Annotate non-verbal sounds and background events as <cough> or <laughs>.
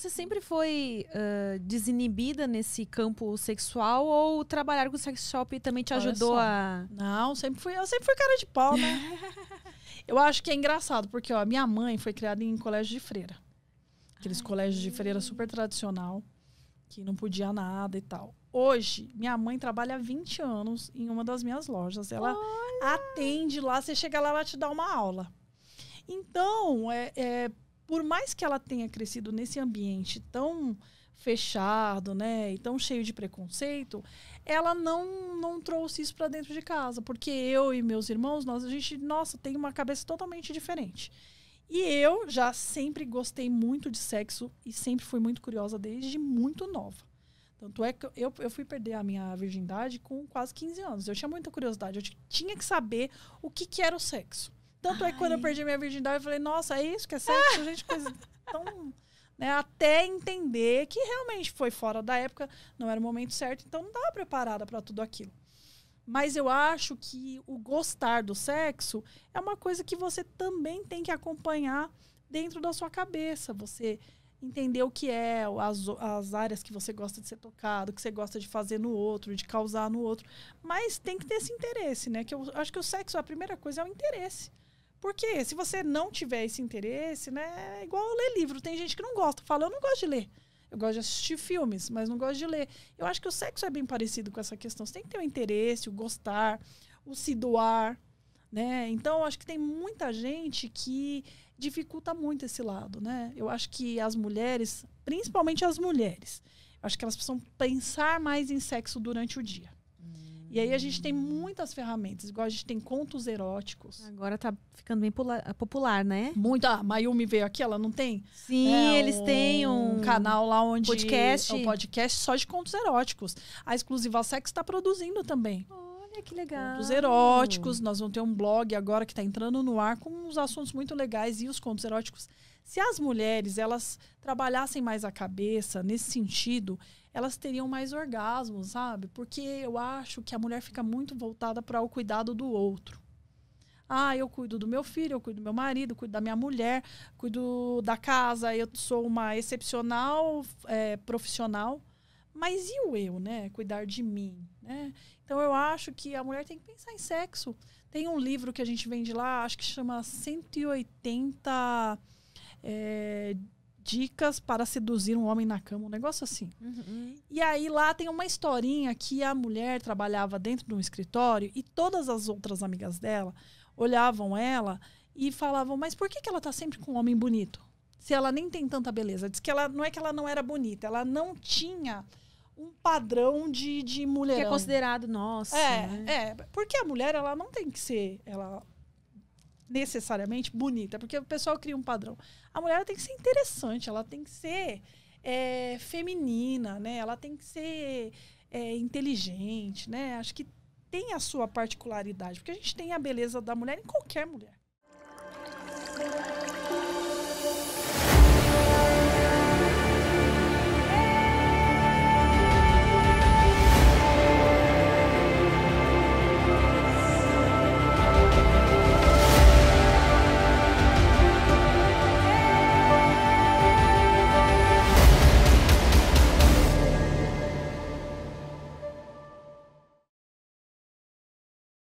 você sempre foi uh, desinibida nesse campo sexual ou trabalhar com sex shop também te ajudou a. Não, sempre fui, eu sempre fui cara de pau, né? <laughs> eu acho que é engraçado, porque ó, minha mãe foi criada em colégio de freira. Aqueles Ai. colégios de freira super tradicional, que não podia nada e tal. Hoje, minha mãe trabalha há 20 anos em uma das minhas lojas. Ela Olha. atende lá, você chega lá, ela te dá uma aula. Então, é, é por mais que ela tenha crescido nesse ambiente tão fechado, né, e tão cheio de preconceito, ela não não trouxe isso para dentro de casa, porque eu e meus irmãos, nós a gente, nossa, tem uma cabeça totalmente diferente. E eu já sempre gostei muito de sexo e sempre fui muito curiosa desde muito nova. Tanto é que eu, eu fui perder a minha virgindade com quase 15 anos. Eu tinha muita curiosidade, eu tinha que saber o que, que era o sexo. Tanto Ai. é que quando eu perdi minha virgindade, eu falei, nossa, é isso que é sexo? Gente, coisa tão. Né, até entender que realmente foi fora da época, não era o momento certo, então não estava preparada para tudo aquilo. Mas eu acho que o gostar do sexo é uma coisa que você também tem que acompanhar dentro da sua cabeça. Você entender o que é, as, as áreas que você gosta de ser tocado, que você gosta de fazer no outro, de causar no outro. Mas tem que ter esse interesse, né? Que eu acho que o sexo, a primeira coisa é o interesse. Porque se você não tiver esse interesse, né, é igual ler livro. Tem gente que não gosta, fala, eu não gosto de ler. Eu gosto de assistir filmes, mas não gosto de ler. Eu acho que o sexo é bem parecido com essa questão. Você tem que ter o interesse, o gostar, o se doar, né? Então, eu acho que tem muita gente que dificulta muito esse lado, né? Eu acho que as mulheres, principalmente as mulheres, acho que elas precisam pensar mais em sexo durante o dia. E aí a gente tem muitas ferramentas, igual a gente tem contos eróticos. Agora tá ficando bem ah, popular, né? Muito. Ah, Mayumi veio aqui, ela não tem? Sim, é, eles um, têm um canal lá onde. Podcast. É um podcast só de contos eróticos. A Exclusiva Sex está produzindo também. Olha que legal. Contos eróticos. Nós vamos ter um blog agora que está entrando no ar com uns assuntos muito legais e os contos eróticos. Se as mulheres elas trabalhassem mais a cabeça nesse sentido, elas teriam mais orgasmos, sabe? Porque eu acho que a mulher fica muito voltada para o cuidado do outro. Ah, eu cuido do meu filho, eu cuido do meu marido, cuido da minha mulher, cuido da casa, eu sou uma excepcional é, profissional. Mas e o eu, né? Cuidar de mim, né? Então eu acho que a mulher tem que pensar em sexo. Tem um livro que a gente vende lá, acho que chama 180 é, dicas para seduzir um homem na cama, um negócio assim. Uhum. E aí lá tem uma historinha que a mulher trabalhava dentro de um escritório e todas as outras amigas dela olhavam ela e falavam: Mas por que, que ela está sempre com um homem bonito? Se ela nem tem tanta beleza. Diz que ela não é que ela não era bonita, ela não tinha um padrão de, de mulher. Que é considerado nosso. É, né? é. Porque a mulher, ela não tem que ser. Ela necessariamente bonita, porque o pessoal cria um padrão. A mulher tem que ser interessante, ela tem que ser é, feminina, né? Ela tem que ser é, inteligente, né? Acho que tem a sua particularidade, porque a gente tem a beleza da mulher em qualquer mulher.